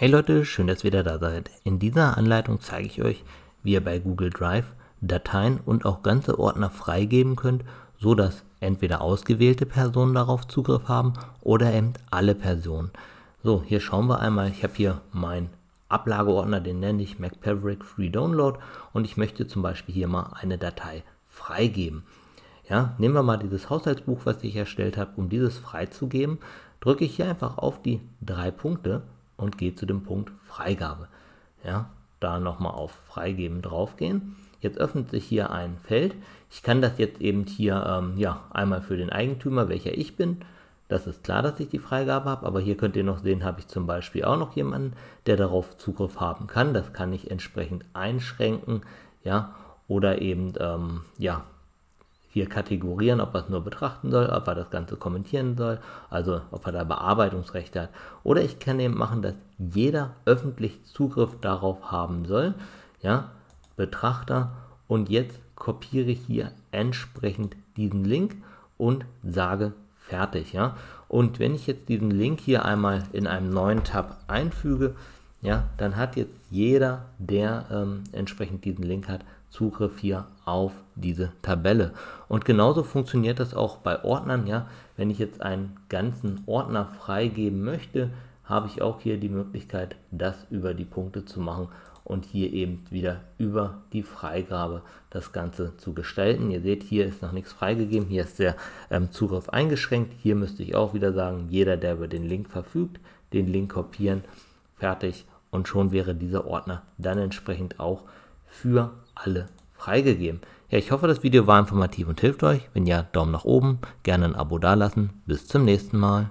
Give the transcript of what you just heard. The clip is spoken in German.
Hey Leute, schön, dass ihr wieder da seid. In dieser Anleitung zeige ich euch, wie ihr bei Google Drive Dateien und auch ganze Ordner freigeben könnt, so dass entweder ausgewählte Personen darauf Zugriff haben oder eben alle Personen. So, hier schauen wir einmal. Ich habe hier meinen Ablageordner, den nenne ich MacPaverick Free Download und ich möchte zum Beispiel hier mal eine Datei freigeben. Ja, nehmen wir mal dieses Haushaltsbuch, was ich erstellt habe, um dieses freizugeben, drücke ich hier einfach auf die drei Punkte und gehe zu dem Punkt Freigabe. Ja, da nochmal auf Freigeben draufgehen. Jetzt öffnet sich hier ein Feld. Ich kann das jetzt eben hier ähm, ja, einmal für den Eigentümer, welcher ich bin. Das ist klar, dass ich die Freigabe habe, aber hier könnt ihr noch sehen, habe ich zum Beispiel auch noch jemanden, der darauf Zugriff haben kann. Das kann ich entsprechend einschränken, ja, oder eben, ähm, ja, hier kategorieren, ob er es nur betrachten soll, ob er das Ganze kommentieren soll, also ob er da Bearbeitungsrechte hat. Oder ich kann eben machen, dass jeder öffentlich Zugriff darauf haben soll, ja, Betrachter. Und jetzt kopiere ich hier entsprechend diesen Link und sage fertig, ja. Und wenn ich jetzt diesen Link hier einmal in einem neuen Tab einfüge, ja, dann hat jetzt jeder, der ähm, entsprechend diesen Link hat, Zugriff hier auf diese Tabelle. Und genauso funktioniert das auch bei Ordnern. Ja, wenn ich jetzt einen ganzen Ordner freigeben möchte, habe ich auch hier die Möglichkeit, das über die Punkte zu machen und hier eben wieder über die Freigabe das Ganze zu gestalten. Ihr seht, hier ist noch nichts freigegeben, hier ist der ähm, Zugriff eingeschränkt. Hier müsste ich auch wieder sagen, jeder, der über den Link verfügt, den Link kopieren, fertig und schon wäre dieser Ordner dann entsprechend auch für alle freigegeben. Ja, ich hoffe, das Video war informativ und hilft euch. Wenn ja, Daumen nach oben, gerne ein Abo dalassen. Bis zum nächsten Mal.